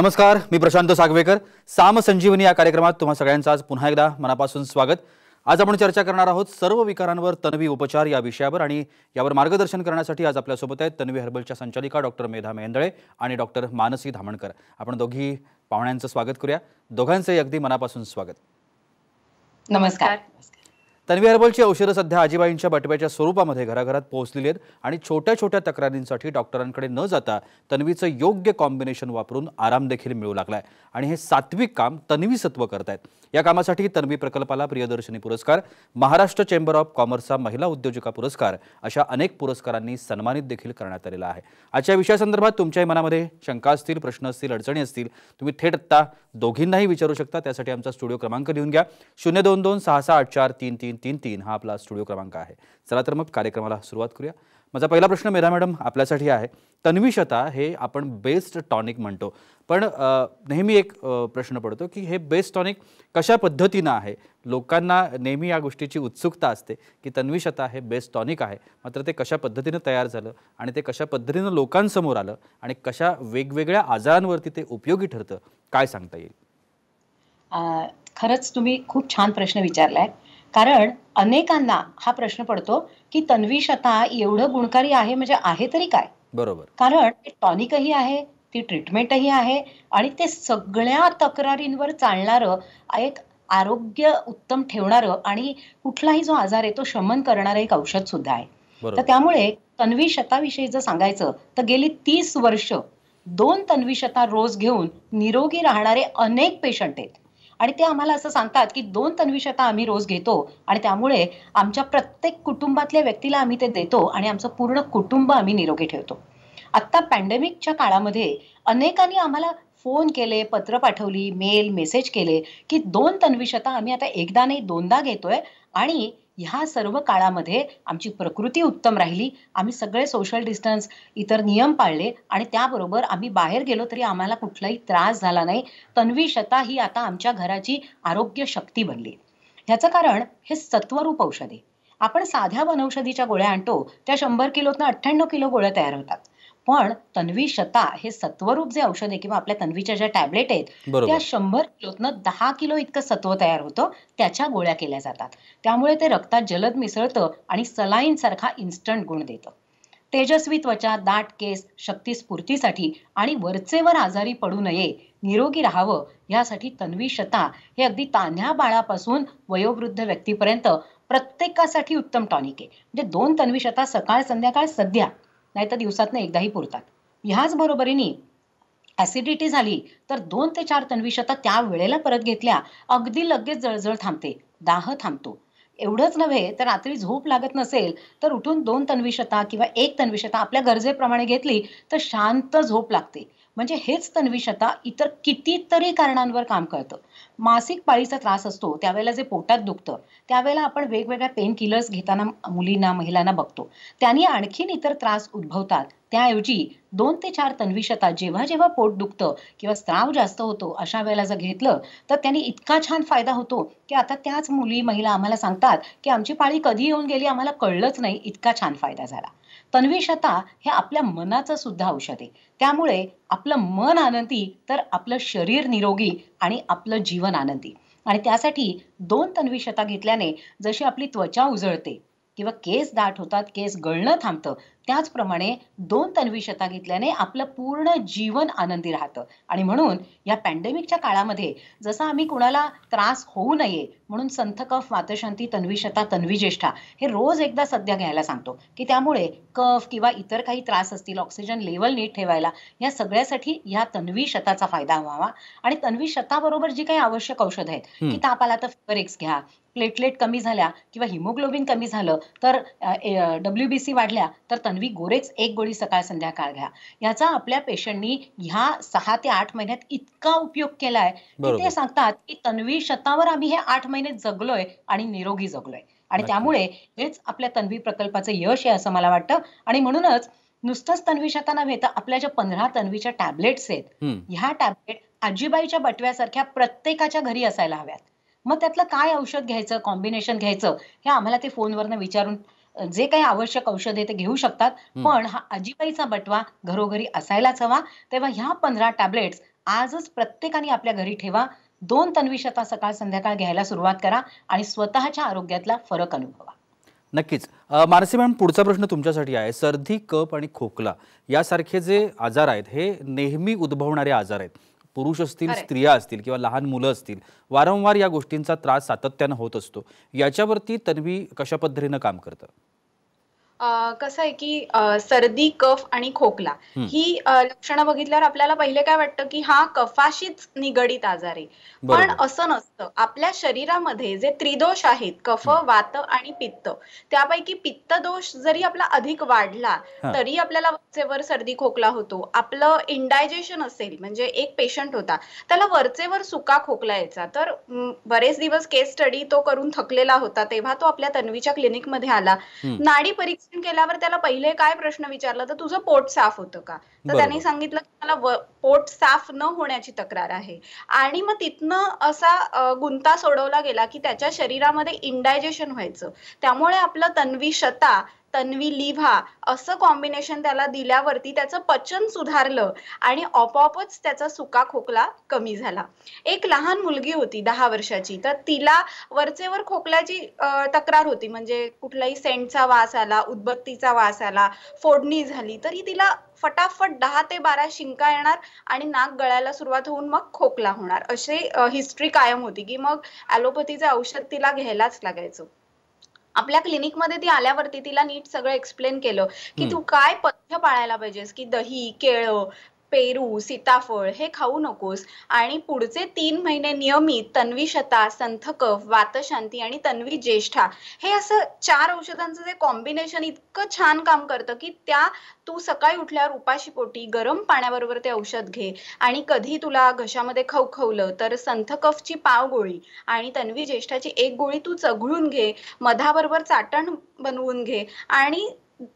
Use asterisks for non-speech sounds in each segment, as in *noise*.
नमस्कार मी प्रशांत सागवेकर साम संजीवनी या कार्यक्रमात तुम्हा सगळ्यांचं आज पुन्हा एकदा मनापासून स्वागत आज आपण चर्चा करणार आहोत सर्व विकारांवर तन्वी उपचार या विषयावर आणि यावर मार्गदर्शन करण्यासाठी आज आपल्यासोबत आहेत तन्वी हर्बलच्या संचालिका डॉक्टर मेधा मेंदळे आणि डॉक्टर मानसी धामणकर आपण दोघी पाहुण्यांचं स्वागत करूया दोघांचंही अगदी मनापासून स्वागत नमस्कार तन्वी हर्बलची औषधं सध्या आजीबाईंच्या बटव्याच्या स्वरूपामध्ये घराघरात पोहोचलेली आहेत आणि छोट्या छोट्या तक्रारींसाठी डॉक्टरांकडे न जाता तन्वीचं योग्य कॉम्बिनेशन वापरून आराम देखील मिळू लागलाय आणि हे सात्विक काम तन्वी सत्व करतायत या कामासाठी तन्वी प्रकल्पाला प्रियदर्शनी पुरस्कार महाराष्ट्र चेंबर ऑफ कॉमर्सचा महिला उद्योजिका पुरस्कार अशा अनेक पुरस्कारांनी सन्मानित देखील करण्यात आलेला आहे आजच्या विषयासंदर्भात तुमच्याही मनामध्ये शंका असतील प्रश्न असतील अडचणी असतील तुम्ही थेट आत्ता दोघींनाही विचारू शकता त्यासाठी आमचा स्टुडिओ क्रमांक लिहून घ्या शून्य दोन दोन सहा सहा आठ चार तीन तीन तीन तीन हा आपला स्टुडिओ क्रमांक आहे चला तर मग कार्यक्रमाला सुरुवात करूया माझा पहिला प्रश्न मेरा मॅडम आपल्यासाठी आहे शता हे आपण बेस्ट टॉनिक म्हणतो पण नेहमी एक प्रश्न पडतो की हे बेस्ट टॉनिक कशा पद्धतीनं आहे लोकांना नेहमी या गोष्टीची उत्सुकता असते की तन्विशता हे बेस्ट टॉनिक आहे मात्र ते कशा पद्धतीनं तयार झालं आणि ते कशा पद्धतीनं लोकांसमोर आलं आणि कशा वेगवेगळ्या आजारांवरती ते उपयोगी ठरतं काय सांगता येईल खरंच तुम्ही खूप छान प्रश्न विचारलाय कारण अनेकांना हा प्रश्न पडतो की तन्वी शता एवढं गुणकारी आहे म्हणजे आहे तरी काय बरोबर कारण ते टॉनिकही आहे ती ट्रीटमेंटही आहे आणि ते सगळ्या तक्रारींवर चालणारं एक आरोग्य उत्तम ठेवणारं आणि कुठलाही जो आजार आहे तो शमन करणारं एक औषध सुद्धा आहे तर त्यामुळे तन्वी शताविषयी जर सांगायचं तर गेली तीस वर्ष दोन तन्वी शता रोज घेऊन निरोगी राहणारे अनेक पेशंट आहेत आणि ते आम्हाला असं सांगतात की दोन तन्विशता आम्ही रोज घेतो आणि त्यामुळे आमच्या प्रत्येक कुटुंबातल्या व्यक्तीला आम्ही ते देतो आणि आमचं पूर्ण कुटुंब आम्ही निरोगी ठेवतो आत्ता पॅन्डेमिकच्या काळामध्ये अनेकांनी आम्हाला फोन केले पत्र पाठवली मेल मेसेज केले की दोन तन्विशता आम्ही आता एकदा नाही दोनदा घेतोय आणि ह्या सर्व काळामध्ये आमची प्रकृती उत्तम राहिली आम्ही सगळे सोशल डिस्टन्स इतर नियम पाळले आणि त्याबरोबर आम्ही बाहेर गेलो तरी आम्हाला कुठलाही त्रास झाला नाही तन्वी शता ही आता आमच्या घराची आरोग्य शक्ती बनली ह्याचं कारण हे सत्वरूप औषधे आपण साध्या वनौषधीच्या गोळ्या आणतो त्या शंभर किलोतनं अठ्ठ्याण्णव किलो गोळ्या तयार होतात पण तन्वी शता हे सत्वरूप जे औषध आहे किंवा आपल्या तन्वीच्या ज्या टॅबलेट आहेत त्या शंभर किलोतन दहा किलो इतकं सत्व तयार होतं त्याच्या गोळ्या केल्या जातात त्यामुळे ते रक्तात जलद मिसळतं आणि सलाईन सारखा इन्स्टंट गुण देतं तेजस्वी त्वचा दाट केस शक्ती स्फूर्तीसाठी आणि वरचेवर आजारी पडू नये निरोगी राहावं यासाठी तन्वी शता हे अगदी तान्ह्या बाळापासून वयोवृद्ध व्यक्तीपर्यंत प्रत्येकासाठी उत्तम टॉनिक आहे म्हणजे दोन तन्वी शता सकाळ संध्याकाळ सध्या तर दिवसात एकदाही पुरतात ह्याच बरोबरीने ऍसिडिटी झाली तर दोन ते चार तणविषता त्या वेळेला परत घेतल्या अगदी लगेच जळजळ थांबते दाह थांबतो एवढंच नव्हे तर रात्री झोप लागत नसेल तर उठून दोन तन्विषता किंवा एक तन्विशता आपल्या गरजेप्रमाणे घेतली तर शांत झोप लागते म्हणजे हेच तन्विषता इतर कितीतरी कारणांवर काम करतं मासिक पाळीचा त्रास असतो त्यावेळेला जे पोटात दुखतं त्यावेळेला आपण वेगवेगळ्या पेन किलर्स घेताना मुलींना महिलांना बघतो त्यांनी आणखीन इतर त्रास उद्भवतात त्याऐवजी दोन ते चार तन्विषता जेव्हा जेव्हा पोट दुखतं किंवा स्त्राव जास्त होतो अशा वेळेला जर घेतलं तर त्यांनी इतका छान फायदा होतो की आता त्याच मुली महिला आम्हाला सांगतात की आमची पाळी कधी येऊन गेली आम्हाला कळलंच नाही इतका छान फायदा झाला शता हे आपल्या मनाचं सुद्धा औषध आहे त्यामुळे आपलं मन आनंदी तर आपलं शरीर निरोगी आणि आपलं जीवन आनंदी आणि त्यासाठी दोन शता घेतल्याने जशी आपली त्वचा उजळते किंवा केस दाट होतात केस गळणं थांबतं त्याचप्रमाणे दोन तन्वी शता घेतल्याने आपलं पूर्ण जीवन आनंदी राहतं आणि म्हणून या पॅन्डेमिकच्या काळामध्ये जसं आम्ही कोणाला त्रास होऊ नये म्हणून संथ कफ मातशांती तन्वी शता तन्वी ज्येष्ठा हे रोज एकदा सध्या घ्यायला सांगतो की त्यामुळे कफ किंवा इतर काही त्रास असतील ऑक्सिजन लेवल नीट ठेवायला या सगळ्यासाठी या तन्वी शताचा फायदा व्हावा आणि तन्वी शताबरोबर जी काही आवश्यक औषधं आहेत की ताप आला तर एक्स घ्या प्लेटलेट कमी झाल्या किंवा हिमोग्लोबिन कमी झालं तर डब्ल्यू बी सी वाढल्या तर तन्वी गोरेच एक गोळी सकाळ संध्याकाळ घ्या याचा आपल्या पेशंटनी ह्या सहा ते आठ महिन्यात इतका उपयोग केलाय की ते सांगतात की तन्वी शतावर आम्ही हे आठ महिने जगलोय आणि निरोगी जगलोय आणि त्यामुळे हेच आपल्या तन्वी प्रकल्पाचं यश आहे असं मला वाटतं आणि म्हणूनच नुसतंच तन्वी शता नव्हे तर आपल्या ज्या पंधरा तन्वीच्या टॅबलेट्स आहेत ह्या टॅबलेट आजीबाईच्या बटव्यासारख्या प्रत्येकाच्या घरी असायला हव्यात मग त्यातलं काय औषध घ्यायचं कॉम्बिनेशन घ्यायचं हे आम्हाला ते फोनवरनं विचारून जे काही आवश्यक औषध आहे ते घेऊ शकतात पण हा अजिबाईचा बटवा घरोघरी असायलाच हवा तेव्हा ह्या पंधरा टॅबलेट्स आजच प्रत्येकाने आपल्या घरी ठेवा दोन तन्विशता सकाळ संध्याकाळ घ्यायला सुरुवात करा आणि स्वतःच्या आरोग्यातला फरक अनुभवा नक्कीच मानसी मॅम पुढचा प्रश्न तुमच्यासाठी आहे सर्दी कप आणि खोकला यासारखे जे आजार आहेत हे नेहमी उद्भवणारे आजार आहेत पुरुष असतील स्त्रिया असतील किंवा लहान मुलं असतील वारंवार या गोष्टींचा त्रास सातत्यानं होत असतो याच्यावरती तन्वी कशा पद्धतीनं काम करतं कसं आहे की सर्दी कफ आणि खोकला ही लक्षणं बघितल्यावर आपल्याला पहिले काय वाटतं की हा कफाशीच निगडीत आजार आहे पण असं नसतं आपल्या शरीरामध्ये जे त्रिदोष आहेत कफ वात आणि पित्त त्यापैकी पित्त दोष जरी आपला अधिक वाढला तरी आपल्याला वरचेवर सर्दी खोकला होतो आपलं इंडायजेशन असेल म्हणजे एक पेशंट होता त्याला वरचेवर सुका खोकला यायचा तर बरेच दिवस केस स्टडी तो करून थकलेला होता तेव्हा तो आपल्या तन्वीच्या क्लिनिकमध्ये आला नाडी परीक्षा केल्यावर त्याला पहिले काय प्रश्न विचारला तर तुझं पोट साफ होतं का तर त्यांनी सांगितलं की मला पोट साफ न होण्याची तक्रार आहे आणि मग तिथनं असा गुंता सोडवला गेला की त्याच्या शरीरामध्ये इंडायजेशन व्हायचं त्यामुळे आपलं तन्वी शता तन्वी लिव्हा असं कॉम्बिनेशन त्याला दिल्यावरती त्याचं पचन सुधारलं आणि आपोआपच त्याचा सुका खोकला कमी झाला एक लहान मुलगी होती दहा वर्षाची तर तिला वरचेवर खोकल्याची तक्रार होती म्हणजे कुठलाही सेंटचा वास आला उदबत्तीचा वास आला फोडणी झाली तरी तिला फटाफट दहा ते बारा शिंका येणार आणि नाक गळायला सुरुवात होऊन मग खोकला होणार असे हिस्ट्री कायम होती की मग ॲलोपॅथीचं औषध तिला घ्यायलाच लागायचं आपल्या क्लिनिकमध्ये ती आल्यावरती तिला नीट सगळं एक्सप्लेन केलं की तू काय पथ्य पाळायला पाहिजेस की दही केळं पेरू सीताफळ हे खाऊ नकोस आणि पुढचे तीन महिने नियमित तन्वी शता संथकफ वातशांती आणि तन्वी ज्येष्ठा हे असं चार औषधांचं जे कॉम्बिनेशन इतकं छान काम करतं की त्या तू सकाळी उठल्यावर उपाशी पोटी गरम पाण्याबरोबर ते औषध घे आणि कधी तुला घशामध्ये खवखवलं तर संथकफची पाव गोळी आणि तन्वी ज्येष्ठाची एक गोळी तू चघळून घे मधाबरोबर चाटण बनवून घे आणि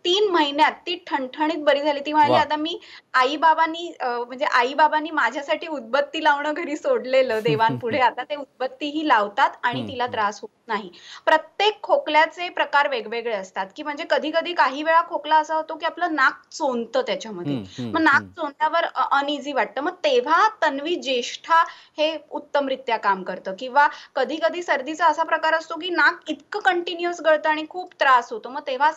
तीन महिन्यात ती ठणठणीत बरी झाली ती म्हणाली आता मी आई बाबांनी म्हणजे आई बाबांनी माझ्यासाठी उदबत्ती लावणं घरी सोडलेलं देवांपुढे *laughs* आता ते उदबत्तीही लावतात आणि तिला त्रास होत नाही प्रत्येक खोकल्याचे प्रकार वेगवेगळे असतात की म्हणजे कधी कधी काही वेळा खोकला असा होतो की आपलं नाक चोंदतं त्याच्यामध्ये मग नाक चोंदल्यावर अनइझी वाटतं मग तेव्हा तन्वी ज्येष्ठा हे उत्तमरित्या काम करतं किंवा कधी कधी सर्दीचा असा प्रकार असतो की नाक इतकं कंटिन्युअस गळतं आणि खूप त्रास होतो मग तेव्हा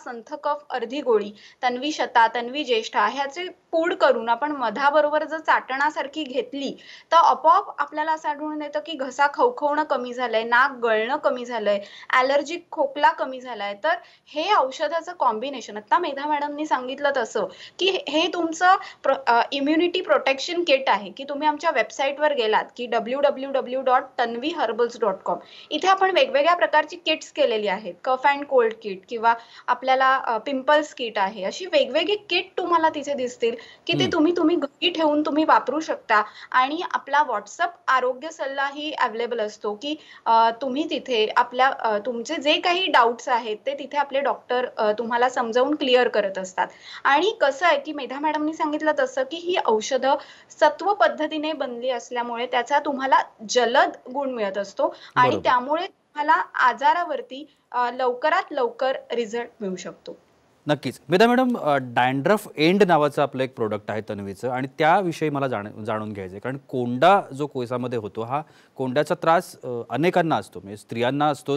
कफ अर्धी गोळी तन्वी शता तन्वी ज्येष्ठा ह्याचे कूड करून आपण मधाबरोबर जर चाटणासारखी घेतली तर आपोआप आपल्याला असं आढळून येतं की घसा खवखवणं कमी झालंय नाक गळणं कमी झालंय ॲलर्जिक खोकला कमी झालाय तर हे औषधाचं कॉम्बिनेशन आता मेधा मॅडमनी सांगितलं तसं की हे तुमचं इम्युनिटी प्रोटेक्शन किट आहे की तुम्ही आमच्या वेबसाईटवर गेलात की W W W dot Tanvi herbals dot com इथे आपण वेगवेगळ्या प्रकारची किट्स केलेली आहेत कफ अँड कोल्ड किट किंवा आपल्याला पिंपल्स किट आहे अशी वेगवेगळी किट तुम्हाला तिथे दिसतील की ते तुम्ही तुम्ही घरी ठेवून तुम्ही वापरू शकता आणि आपला व्हॉट्सअप आरोग्य सल्लाही अवेलेबल असतो की तुम्ही तिथे आपल्या तुमचे जे काही डाउट्स आहेत ते तिथे आपले डॉक्टर तुम्हाला समजावून क्लिअर करत असतात आणि कसं आहे की मेधा मॅडमनी सांगितलं तसं की ही औषधं सत्व पद्धतीने बनली असल्यामुळे त्याचा तुम्हाला जलद गुण मिळत असतो आणि त्यामुळे तुम्हाला आजारावरती लवकरात लवकर रिझल्ट मिळू शकतो नक्कीच मेधा मॅडम डँड्रफ एंड नावाचं आपलं एक प्रोडक्ट आहे तन्वीचं आणि त्याविषयी मला जाण जाणून घ्यायचं कारण कोंडा जो कोयसामध्ये होतो हा कोंड्याचा त्रास अनेकांना असतो म्हणजे स्त्रियांना असतो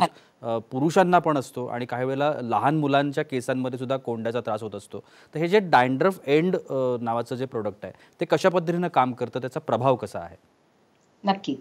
पुरुषांना पण असतो आणि काही वेळेला लहान मुलांच्या केसांमध्ये सुद्धा कोंड्याचा त्रास होत असतो तर हे जे डँड्रफ एंड नावाचं जे प्रोडक्ट आहे ते कशा पद्धतीनं काम करतं त्याचा प्रभाव कसा आहे नक्की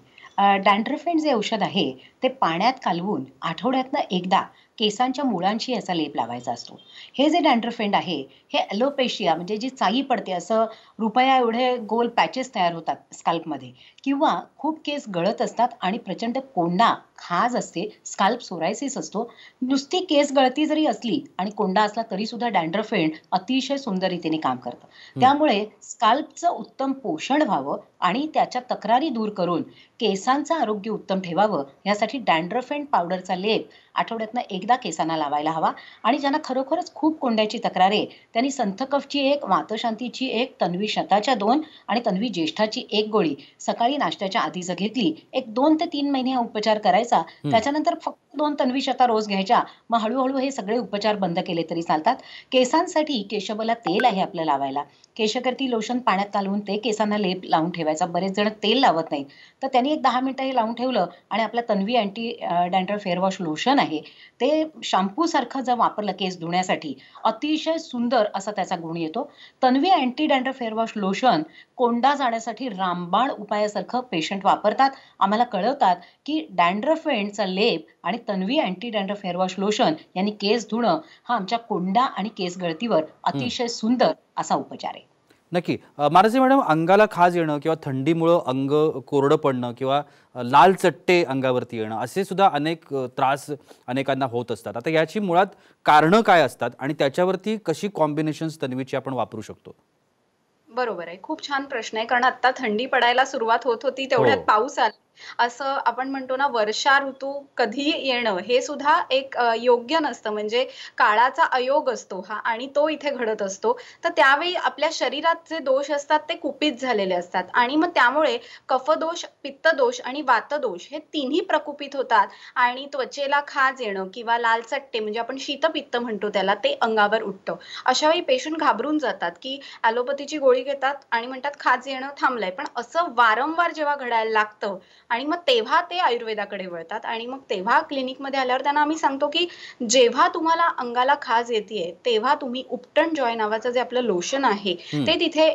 डँड्रफ एंड जे औषध आहे ते पाण्यात कालवून आठवड्यातनं एकदा केसांच्या मुळांशी याचा लेप लावायचा असतो हे जे डँड्रफेंड आहे हे अलोपेशिया म्हणजे जी चाई पडते असं रुपया एवढे गोल पॅचेस तयार होतात स्काल्पमध्ये किंवा खूप केस गळत असतात आणि प्रचंड कोंडा खाज असते स्काल्प सोरायसिस असतो नुसती केस गळती जरी असली आणि कोंडा असला तरी सुद्धा डँड्रफेंड अतिशय सुंदर रीतीने काम करतं त्यामुळे स्काल्पचं उत्तम पोषण व्हावं आणि त्याच्या तक्रारी दूर करून केसांचं आरोग्य उत्तम ठेवावं यासाठी डँड्रफेंड पावडरचा लेप आठवड्यातनं एकदा केसांना लावायला हवा आणि ज्यांना खरोखरच खूप कोंड्याची तक्रार आहे त्यांनी संथकफची एक वातशांतीची एक तन्वी शताच्या दोन आणि तन्वी ज्येष्ठाची एक गोळी सकाळी नाश्त्याच्या आधीच घेतली एक दोन ते तीन महिने हा उपचार करायचा घ्यायचा त्याच्यानंतर फक्त दोन शता रोज घ्यायच्या मग हळूहळू हे सगळे उपचार बंद केले तरी चालतात केसांसाठी केशबला तेल आहे आपलं लावायला केशकर्ती लोशन पाण्यात घालवून ते केसांना लेप लावून ठेवायचा बरेच जण तेल लावत नाही तर त्यांनी एक दहा मिनिटं हे लावून ठेवलं आणि आपला तन्वी अँटी डँड्रल फेअरवॉश लोशन आहे ते सारखं जर वापरलं केस धुण्यासाठी अतिशय सुंदर असा त्याचा गुण येतो तन्वी अँटी डँड्र फेअरवॉश लोशन कोंडा जाण्यासाठी रामबाण उपायासारखं पेशंट वापरतात आम्हाला कळवतात की डँड्रफ डँड्रफेंडचा लेप आणि Tanvi anti dandruff hairwash lotion यांनी केस धुणं हा आमच्या कोंडा आणि केस गळतीवर अतिशय सुंदर असा उपचार आहे नक्की महाराजी मॅडम अंगाला खाज येणं किंवा थंडीमुळं अंग कोरडं पडणं किंवा लाल चट्टे अंगावरती येणं असे सुद्धा अनेक त्रास अनेकांना होत असतात आता याची मुळात कारणं काय असतात आणि त्याच्यावरती कशी कॉम्बिनेशन तन्वीची आपण वापरू शकतो बरोबर आहे खूप छान प्रश्न आहे कारण आता थंडी पडायला सुरुवात होत होती तेवढ्यात हो. पाऊस आला असं आपण म्हणतो ना वर्षा ऋतू कधी येणं हे सुद्धा एक योग्य नसतं म्हणजे काळाचा अयोग असतो हा आणि तो इथे घडत असतो तर त्यावेळी आपल्या शरीरात जे दोष असतात ते कुपित झालेले असतात आणि मग त्यामुळे कफदोष पित्तदोष आणि वातदोष हे तिन्ही प्रकुपित होतात आणि त्वचेला खाज येणं किंवा लाल चट्टे म्हणजे आपण शीतपित्त म्हणतो त्याला ते अंगावर उठतं अशा वेळी पेशंट घाबरून जातात की ॲलोपथीची गोळी घेतात आणि म्हणतात खाज येणं थांबलंय पण असं वारंवार जेव्हा घडायला लागतं आणि मग तेव्हा ते आयुर्वेदाकडे वळतात आणि मग तेव्हा क्लिनिकमध्ये आल्यावर त्यांना आम्ही सांगतो की जेव्हा तुम्हाला अंगाला खाज येते तेव्हा तुम्ही उपटण जॉय नावाचं जे आपलं लोशन आहे ते तिथे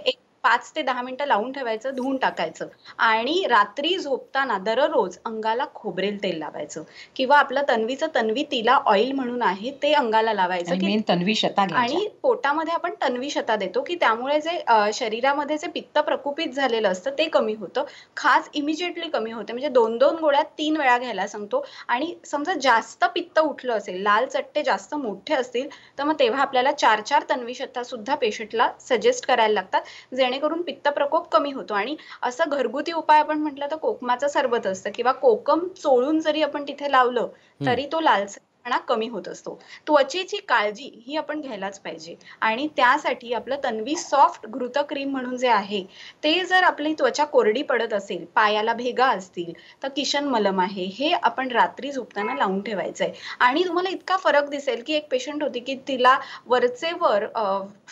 पाच ते दहा मिनिटं लावून ठेवायचं धुवून टाकायचं आणि रात्री झोपताना दररोज अंगाला खोबरेल तेल लावायचं किंवा आपलं तन्वीचं तन्वी तिला ऑइल म्हणून आहे ते अंगाला लावायचं की तन्वी शता आणि पोटामध्ये आपण तन्वी शता देतो की त्यामुळे जे शरीरामध्ये जे पित्त प्रकुपित झालेलं असतं ते कमी होतं खास इमिजिएटली कमी होते म्हणजे दोन दोन गोळ्या तीन वेळा घ्यायला सांगतो आणि समजा जास्त पित्त उठलं असेल लाल चट्टे जास्त मोठे असतील तर मग तेव्हा आपल्याला चार चार तन्वी शता सुद्धा पेशंटला सजेस्ट करायला लागतात जेणे जेणेकरून प्रकोप कमी होतो आणि असं घरगुती उपाय आपण म्हटलं तर कोकमाचं सरबत असतं किंवा कोकम चोळून जरी आपण तिथे लावलं तरी तो लालसर कमी होत असतो त्वचेची काळजी ही आपण घ्यायलाच पाहिजे आणि त्यासाठी आपलं तन्वी सॉफ्ट घृत क्रीम म्हणून जे आहे ते जर आपली त्वचा कोरडी पडत असेल पायाला भेगा असतील तर किशन मलम आहे हे आपण रात्री झोपताना लावून ठेवायचंय आहे आणि तुम्हाला इतका फरक दिसेल की एक पेशंट होती की तिला वरचे वर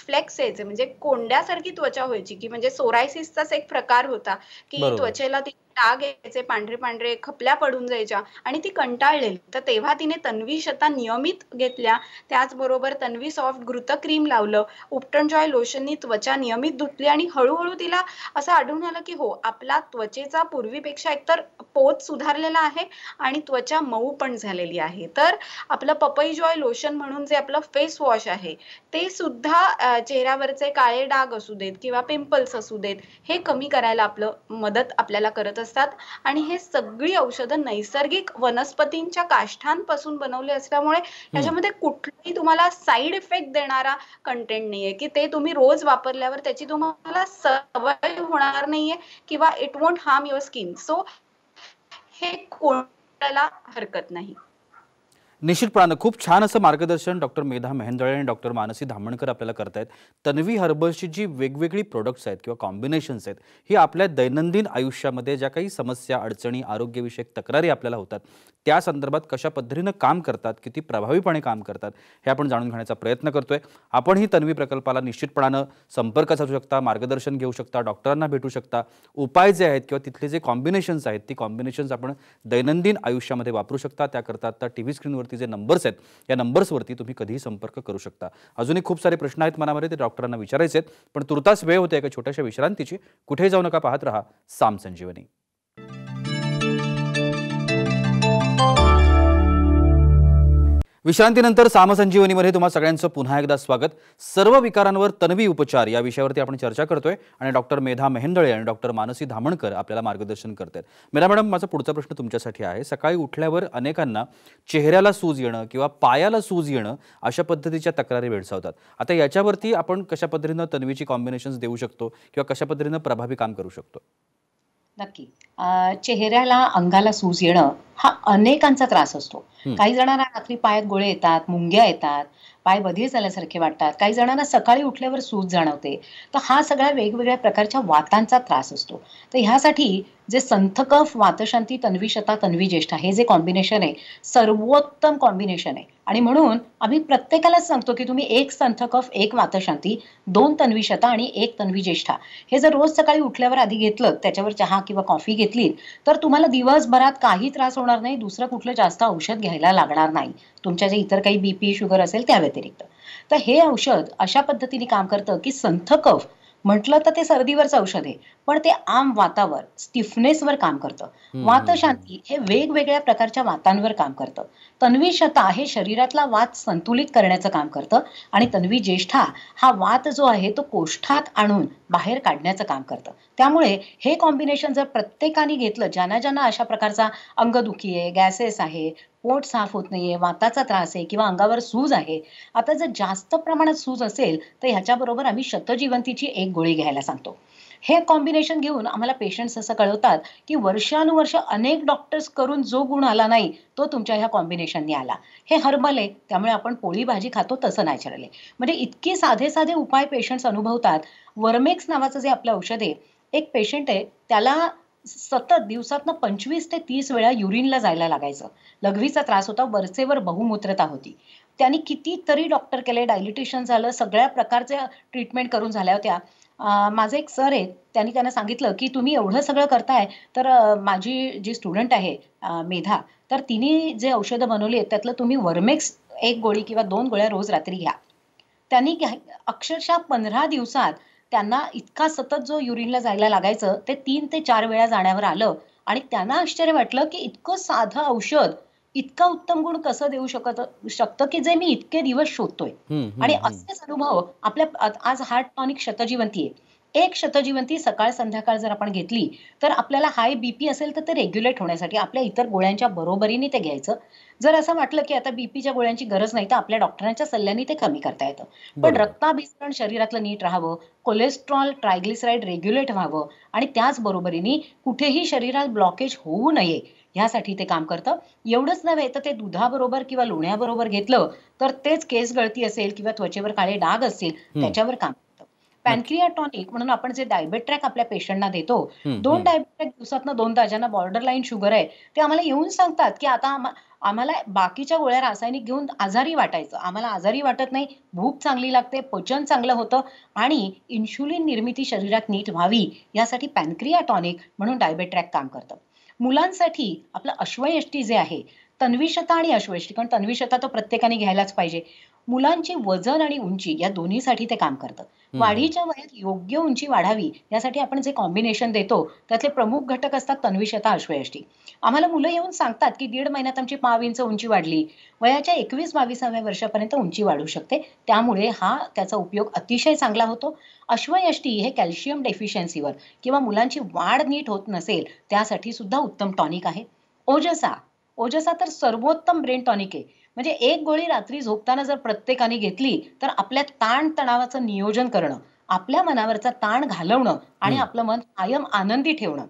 फ्लेक्स यायचे म्हणजे कोंड्यासारखी त्वचा व्हायची की म्हणजे सोरायसिसचाच एक प्रकार होता की त्वचेला ती डाग यायचे पांढरे पांढरे खपल्या पडून जायच्या आणि ती कंटाळलेली तर तेव्हा तिने तन्वी शता नियमित घेतल्या त्याचबरोबर तन्वी सॉफ्ट घृत क्रीम लावलं उपटन जॉय लोशननी त्वचा नियमित धुतली आणि हळूहळू तिला असं आढळून आलं की हो आपला त्वचेचा पूर्वीपेक्षा एकतर पोत सुधारलेला आहे आणि त्वचा मऊ पण झालेली आहे तर आपलं पपई जॉय लोशन म्हणून जे आपलं फेस वॉश आहे ते सुद्धा चेहऱ्यावरचे काळे डाग असू देत किंवा पिंपल्स असू देत हे कमी करायला आपलं मदत आपल्याला करत असतात आणि हे सगळी औषधं नैसर्गिक वनस्पतींच्या काष्ठांपासून बनवले असल्यामुळे त्याच्यामध्ये कुठलाही तुम्हाला साईड इफेक्ट देणारा कंटेंट नाहीये की ते तुम्ही रोज वापरल्यावर त्याची तुम्हाला सवय होणार नाहीये किंवा it won't harm your skin so हे कोणाला हरकत नाही निश्चितपणानं खूप छान असं मार्गदर्शन डॉक्टर मेधा मेहेंदळे आणि डॉक्टर मानसी धामणकर आपल्याला करतायत तन्वी हर्बल्सची जी वेगवेगळी प्रोडक्ट्स आहेत किंवा कॉम्बिनेशन्स आहेत ही आपल्या दैनंदिन आयुष्यामध्ये ज्या काही समस्या अडचणी आरोग्यविषयक तक्रारी आपल्याला होतात त्या संदर्भात कशा पद्धतीनं काम करतात किती प्रभावीपणे काम करतात हे आपण जाणून घेण्याचा प्रयत्न करतोय ही तन्वी प्रकल्पाला निश्चितपणानं संपर्क साधू शकता मार्गदर्शन घेऊ शकता डॉक्टरांना भेटू शकता उपाय जे आहेत किंवा तिथले जे कॉम्बिनेशन्स आहेत ती कॉम्बिनेशन्स आपण दैनंदिन आयुष्यामध्ये वापरू शकता त्याकरता आता टी व्ही स्क्रीनवर व्हॉट्सअपवरती जे नंबर्स आहेत या नंबर्सवरती तुम्ही कधीही संपर्क करू शकता अजूनही खूप सारे प्रश्न आहेत मनामध्ये ते डॉक्टरांना विचारायचे आहेत पण तुर्तास वेळ होते एका छोट्याशा विश्रांतीची कुठेही जाऊ नका पाहत राहा साम संजीवनी विश्रांतीनंतर सामसंजीवनीमध्ये तुम्हाला सगळ्यांचं पुन्हा एकदा स्वागत सर्व विकारांवर तनवी उपचार या विषयावरती आपण चर्चा करतोय आणि डॉक्टर मेधा मेहेंदळे आणि डॉक्टर मानसी धामणकर आपल्याला मार्गदर्शन करत आहेत मेधा मॅडम माझा पुढचा प्रश्न तुमच्यासाठी आहे सकाळी उठल्यावर अनेकांना चेहऱ्याला सूज येणं किंवा पायाला सूज येणं अशा पद्धतीच्या तक्रारी भेडसावतात आता याच्यावरती आपण कशा पद्धतीनं तन्वीची कॉम्बिनेशन्स देऊ शकतो किंवा कशा पद्धतीनं प्रभावी काम करू शकतो नक्की चेहऱ्याला अंगाला सूज येणं हा अनेकांचा त्रास असतो काही जणांना रात्री पायात गोळे येतात मुंग्या येतात पाय बधीर झाल्यासारखे वाटतात काही जणांना सकाळी उठल्यावर सूज जाणवते तर हा सगळ्या वेगवेगळ्या प्रकारच्या वातांचा त्रास असतो तर ह्यासाठी जे संथकफ वातशांती शता तन्वी ज्येष्ठा हे जे कॉम्बिनेशन आहे सर्वोत्तम कॉम्बिनेशन आहे आणि म्हणून आम्ही प्रत्येकालाच सांगतो की तुम्ही एक संथकफ एक वातशांती दोन शता आणि एक तन्वी ज्येष्ठा हे जर रोज सकाळी उठल्यावर आधी घेतलं त्याच्यावर चहा किंवा कॉफी घेतली तर तुम्हाला दिवसभरात काही त्रास होणार नाही दुसरं कुठलं जास्त औषध घ्यायला लागणार नाही तुमच्या जे इतर काही बीपी शुगर असेल त्या व्यतिरिक्त तर हे औषध अशा पद्धतीने काम करतं की संथकफ म्हटलं तर ते सर्दीवरचं औषध आहे पण ते आम वातावर स्टिफनेसवर काम करतं वातशांती हे वेगवेगळ्या प्रकारच्या वातांवर काम करतं तन्वी शता हे शरीरातला वात संतुलित करण्याचं काम करतं आणि तन्वी ज्येष्ठा हा वात जो आहे तो कोष्ठात आणून बाहेर काढण्याचं काम करतं त्यामुळे हे कॉम्बिनेशन जर प्रत्येकाने घेतलं ज्यांना ज्यांना अशा प्रकारचा अंगदुखी आहे गॅसेस आहे पोट साफ होत नाहीये वाताचा त्रास आहे किंवा अंगावर सूज आहे आता जर जास्त प्रमाणात सूज असेल तर ह्याच्याबरोबर आम्ही शतजीवंतीची एक गोळी घ्यायला सांगतो हे कॉम्बिनेशन घेऊन आम्हाला पेशंट्स असं कळवतात की वर्षानुवर्ष अनेक डॉक्टर्स करून जो गुण आला नाही तो तुमच्या ह्या कॉम्बिनेशनने आला हे हर्बल आहे त्यामुळे आपण पोळी भाजी खातो तसं नॅचरल आहे म्हणजे इतके साधे साधे उपाय पेशंट्स अनुभवतात वर्मेक्स नावाचं जे आपलं औषध आहे एक पेशंट आहे त्याला सतत दिवसातनं पंचवीस ते तीस वेळा युरिनला जायला लागायचं लघवीचा त्रास होता वरचेवर बहुमूत्रता होती त्यांनी कितीतरी डॉक्टर केले डायलिटेशन झालं सगळ्या प्रकारच्या ट्रीटमेंट करून झाल्या होत्या माझे एक सर आहेत त्यांनी त्यांना सांगितलं की तुम्ही एवढं सगळं करताय तर माझी जी स्टुडंट आहे मेधा तर तिने जे औषधं बनवली आहेत त्यातलं तुम्ही वर्मेक्स एक गोळी किंवा दोन गोळ्या रोज रात्री घ्या त्यांनी अक्षरशः पंधरा दिवसात त्यांना इतका सतत जो युरिनला जायला लागायचं ते तीन ते चार वेळा जाण्यावर आलं आणि त्यांना आश्चर्य वाटलं की इतकं साधं औषध इतका उत्तम गुण कसं देऊ शकत शकतं की जे मी इतके दिवस शोधतोय आणि असेच अनुभव आपल्या आज हार्ट टॉनिक शतजीवंती आहे एक शतजीवंती सकाळ संध्याकाळ जर आपण घेतली तर आपल्याला हाय बीपी असेल तर ते रेग्युलेट होण्यासाठी आपल्या इतर गोळ्यांच्या बरोबरीने ते घ्यायचं जर असं म्हटलं की आता बीपीच्या गोळ्यांची गरज नाही तर आपल्या डॉक्टरांच्या सल्ल्याने ते कमी करता येतं पण रक्ताभिसरण शरीरातलं नीट राहावं कोलेस्ट्रॉल ट्रायग्लिसराईड रेग्युलेट व्हावं आणि त्याचबरोबरीने कुठेही शरीरात ब्लॉकेज होऊ नये ह्यासाठी ते काम करतं एवढंच नव्हे तर ते दुधाबरोबर किंवा लोण्याबरोबर घेतलं तर तेच केस गळती असेल किंवा त्वचेवर काळे डाग असतील त्याच्यावर काम पॅनक्रियाटॉनिक म्हणून आपण जे डायबेट्रॅक आपल्या पेशंटना देतो दोन डायबेट्रॅक दिवसात दोनदा ज्यांना बॉर्डर लाईन शुगर आहे ते आम्हाला येऊन सांगतात की आता आम्हाला बाकीच्या गोळ्या रासायनिक घेऊन आजारी वाटायचं आम्हाला आजारी वाटत नाही भूक चांगली लागते पचन चांगलं होतं आणि इन्शुलिन निर्मिती शरीरात नीट व्हावी यासाठी पॅनक्रिया टॉनिक म्हणून डायबेट्रॅक काम करतं मुलांसाठी आपलं अश्वयष्टी जे आहे तन्विषता आणि अश्वयष्टी कारण तन्विषता तर प्रत्येकाने घ्यायलाच पाहिजे मुलांची वजन आणि उंची या दोन्हीसाठी ते काम करतं वाढीच्या वयात योग्य उंची वाढावी यासाठी आपण जे कॉम्बिनेशन देतो त्यातले प्रमुख घटक असतात तन्विशता अश्वयष्टी आम्हाला मुलं येऊन सांगतात की दीड महिन्यात आमची पाव इंच उंची वाढली वयाच्या एकवीस बावीसाव्या वर्षापर्यंत उंची वाढू शकते त्यामुळे हा त्याचा उपयोग अतिशय चांगला होतो अश्वयष्टी हे कॅल्शियम डेफिशियन्सीवर किंवा मुलांची वाढ नीट होत नसेल त्यासाठी सुद्धा उत्तम टॉनिक आहे ओजसा ओजसा तर सर्वोत्तम ब्रेन टॉनिक आहे म्हणजे एक गोळी रात्री झोपताना जर प्रत्येकाने घेतली तर आपल्या ताणतणावाचं नियोजन करणं आपल्या मनावरचा ताण घालवणं आणि आपलं मन कायम आनंदी ठेवणं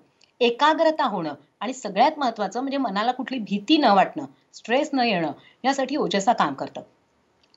एकाग्रता होणं आणि सगळ्यात महत्वाचं म्हणजे मनाला कुठली भीती न वाटणं स्ट्रेस न येणं यासाठी ओजसा काम करतं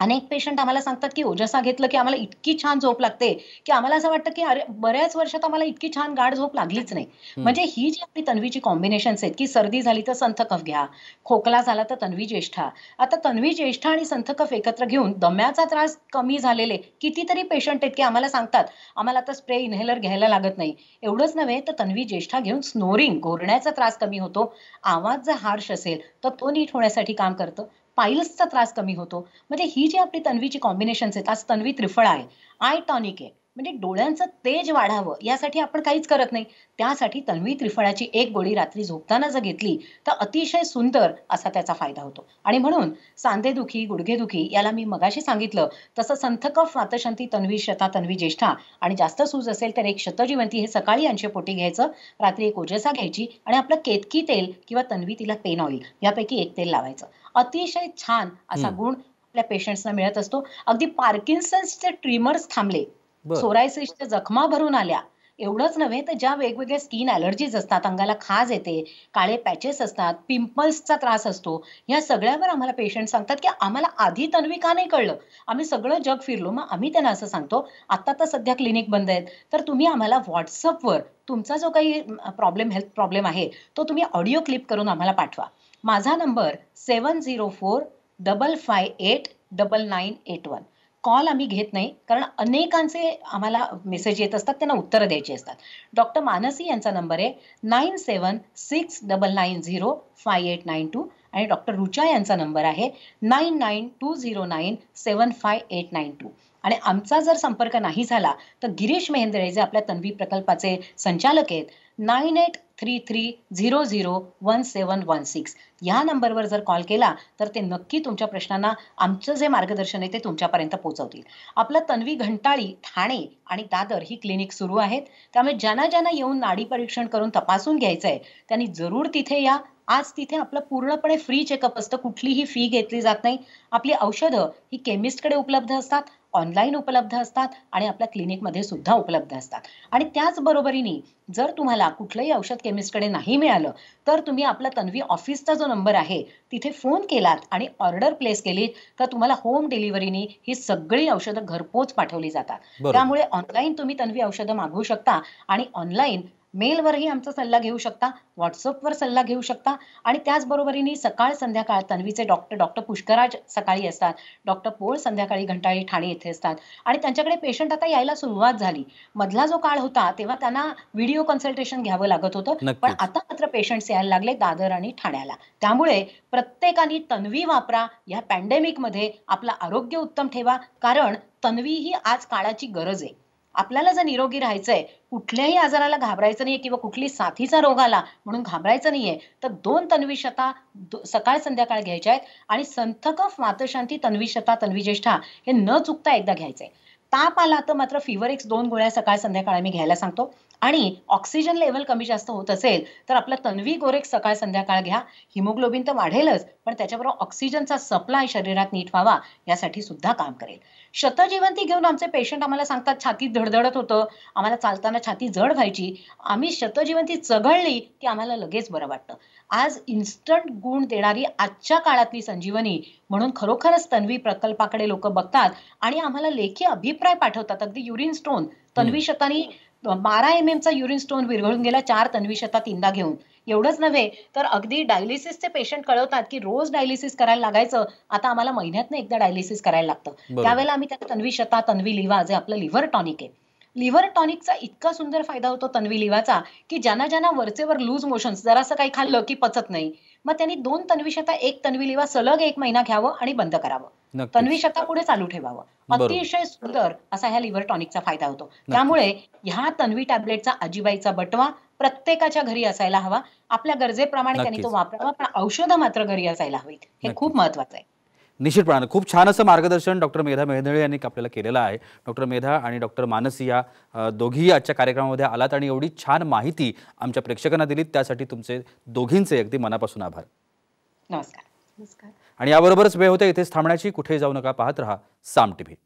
अनेक पेशंट आम्हाला सांगतात की ओजसा घेतलं की आम्हाला इतकी छान झोप लागते की आम्हाला असं वाटतं की अरे बऱ्याच वर्षात आम्हाला इतकी छान गाढ झोप लागलीच नाही म्हणजे ही जी आपली तन्वीची कॉम्बिनेशन्स आहेत की सर्दी झाली तर संथकफ घ्या खोकला झाला तर तन्वी ज्येष्ठा आता तन्वी ज्येष्ठा आणि संथकफ एकत्र घेऊन दम्याचा त्रास कमी झालेले कितीतरी पेशंट आहेत की आम्हाला सांगतात आम्हाला आता स्प्रे इन्हेलर घ्यायला लागत नाही एवढंच नव्हे तर तन्वी ज्येष्ठा घेऊन स्नोरिंग घोरण्याचा त्रास कमी होतो आवाज जर हार्श असेल तर तो नीट होण्यासाठी काम करतं पायल्सचा त्रास कमी होतो म्हणजे ही जी आपली तन्वीची कॉम्बिनेशन्स आहेत आज तन्वी त्रिफळा आहे आय टॉनिक आहे म्हणजे डोळ्यांचं तेज वाढावं यासाठी आपण काहीच करत नाही त्यासाठी तन्वी त्रिफळाची एक गोळी रात्री झोपताना जर घेतली तर अतिशय सुंदर असा त्याचा फायदा होतो आणि म्हणून सांधेदुखी गुडघेदुखी याला मी मगाशी सांगितलं तसं संथकफ वातशांती तन्वी शता तन्वी ज्येष्ठा आणि जास्त सूज असेल तर एक शतजीवंती हे सकाळी पोटी घ्यायचं रात्री एक ओजसा घ्यायची आणि आपलं केतकी तेल किंवा तन्वी तिला पेन ऑइल यापैकी एक तेल लावायचं अतिशय छान असा गुण आपल्या पेशंट्सना मिळत असतो अगदी पार्किन्सन्सचे ट्रिमर्स थांबले सोरायसिसच्या जखमा भरून आल्या एवढंच नव्हे तर ज्या वेगवेगळ्या स्किन अलर्जीज असतात अंगाला खाज येते काळे पॅचेस असतात पिंपल्सचा त्रास असतो या सगळ्यावर आम्हाला पेशंट सांगतात की आम्हाला आधी तन्वी का नाही कळलं आम्ही सगळं जग फिरलो मग आम्ही त्यांना असं सांगतो आत्ता तर सध्या क्लिनिक बंद आहेत तर तुम्ही आम्हाला व्हॉट्सअपवर तुमचा जो काही प्रॉब्लेम हेल्थ प्रॉब्लेम आहे तो तुम्ही ऑडिओ क्लिप करून आम्हाला पाठवा माझा number seven zero four double five eight double nine eight one call आम्ही घेत नाही कारण अनेकांचे आम्हाला मेसेज येत असतात त्यांना उत्तरं द्यायची असतात डॉक्टर मानसी यांचा नंबर आहे nine seven six double nine zero five eight nine two आणि डॉक्टर रुचा यांचा नंबर आहे nine nine two zero nine seven five eight nine two आणि आमचा जर संपर्क नाही झाला तर गिरीश मेहेंद्रे जे आपल्या तन्वी प्रकल्पाचे संचालक आहेत nine eight three three zero zero one seven one six ह्या नंबरवर जर कॉल केला तर ते नक्की तुमच्या प्रश्नांना आमचं जे मार्गदर्शन आहे ते तुमच्यापर्यंत पोहोचवतील आपलं तन्वी घंटाळी ठाणे आणि दादर ही क्लिनिक सुरू आहेत त्यामुळे ज्यांना ज्यांना येऊन नाडी परीक्षण करून तपासून घ्यायचं आहे त्यांनी जरूर तिथे या आज तिथे आपलं पूर्णपणे फ्री चेकअप असतं कुठलीही फी घेतली जात नाही आपली औषधं ही केमिस्टकडे उपलब्ध असतात ऑनलाईन उपलब्ध असतात आणि आपल्या क्लिनिकमध्ये सुद्धा उपलब्ध असतात आणि त्याच बरोबरीने जर तुम्हाला कुठलंही औषध केमिस्टकडे नाही मिळालं तर तुम्ही आपला तन्वी ऑफिसचा जो नंबर आहे तिथे फोन केलात आणि ऑर्डर प्लेस केली तर तुम्हाला होम डिलिव्हरीने ही सगळी औषधं घरपोच पाठवली जातात त्यामुळे ऑनलाईन तुम्ही तन्वी औषधं मागवू शकता आणि ऑनलाईन मेलवरही आमचा सल्ला घेऊ शकता व्हॉट्सअपवर सल्ला घेऊ शकता आणि त्याचबरोबरीने सकाळ संध्याकाळ तन्वीचे डॉक्टर डॉक्टर पुष्कराज सकाळी असतात डॉक्टर पोळ संध्याकाळी घंटाळी ठाणे येथे असतात आणि त्यांच्याकडे पेशंट आता यायला सुरुवात झाली मधला जो काळ होता तेव्हा त्यांना व्हिडिओ कन्सल्टेशन घ्यावं लागत होतं पण आता मात्र पेशंट्स यायला लागले दादर आणि ठाण्याला त्यामुळे प्रत्येकाने तन्वी वापरा या पॅन्डेमिकमध्ये आपलं आरोग्य उत्तम ठेवा कारण तन्वी ही आज काळाची गरज आहे आपल्याला जर निरोगी राहायचंय कुठल्याही आजाराला घाबरायचं नाहीये किंवा कुठली साथीचा रोग आला म्हणून घाबरायचं नाहीये तर दोन तन्विशता सकाळ संध्याकाळ घ्यायच्या आहेत आणि संथक मातशांती तन्विशता तन्विज्येष्ठा हे न चुकता एकदा घ्यायचंय ताप आला तर मात्र फिवर एक्स दोन गोळ्या सकाळ संध्याकाळ आम्ही घ्यायला सांगतो आणि ऑक्सिजन लेवल कमी जास्त होत असेल तर आपला तन्वी गोरेक सकाळ संध्याकाळ घ्या हिमोग्लोबिन तर वाढेलच पण त्याच्याबरोबर ऑक्सिजनचा सप्लाय शरीरात नीट व्हावा यासाठी सुद्धा काम करेल शतजीवंती घेऊन आमचे पेशंट आम्हाला सांगतात छाती धडधडत होतं आम्हाला चालताना छाती जड व्हायची आम्ही शतजीवंती चघळली की आम्हाला लगेच बरं वाटतं आज इन्स्टंट गुण देणारी आजच्या काळातली संजीवनी म्हणून खरोखरच तन्वी प्रकल्पाकडे लोक बघतात आणि आम्हाला लेखी अभिप्राय पाठवतात अगदी युरिन स्टोन तन्वी शतानी बारा एम एमचा युरिन स्टोन विरघळून गेला चार तन्वी शतात इंदा घेऊन एवढंच नव्हे तर अगदी डायलिसिसचे पेशंट कळवतात की रोज डायलिसिस करायला लागायचं आता आम्हाला महिन्यातनं एकदा डायलिसिस करायला लागतं त्यावेळेला आम्ही त्याला तन्वी शता तन्वी लिवा जे आपलं लिव्हर टॉनिक आहे लिव्हर टॉनिकचा इतका सुंदर फायदा होतो तन्वी लिवाचा की ज्यांना ज्यांना वरचेवर लूज मोशन्स जरासं काही खाल्लं की पचत नाही मग त्यांनी दोन तन्वी शता एक तन्वी लिवा सलग एक महिना घ्यावं आणि बंद करावं शता पुढे चालू ठेवावं अतिशय सुंदर असा ह्या लिव्हर टॉनिकचा फायदा होतो त्यामुळे ह्या तन्वी टॅबलेटचा आजीबाईचा बटवा प्रत्येकाच्या घरी असायला हवा आपल्या गरजेप्रमाणे त्यांनी तो वापरावा पण औषधं मात्र घरी असायला हवीत हे खूप महत्वाचं आहे निश्चितपणानं खूप छान असं मार्गदर्शन डॉक्टर मेधा मेहदळे यांनी आपल्याला केलेलं आहे डॉक्टर मेधा आणि डॉक्टर मानसी या दोघीही आजच्या कार्यक्रमामध्ये आलात आणि एवढी छान माहिती आमच्या प्रेक्षकांना दिलीत त्यासाठी तुमचे दोघींचे अगदी मनापासून आभार नमस्कार आणि याबरोबरच वेळ होते इथेच थांबण्याची कुठे जाऊ नका पाहत रहा साम टीव्ही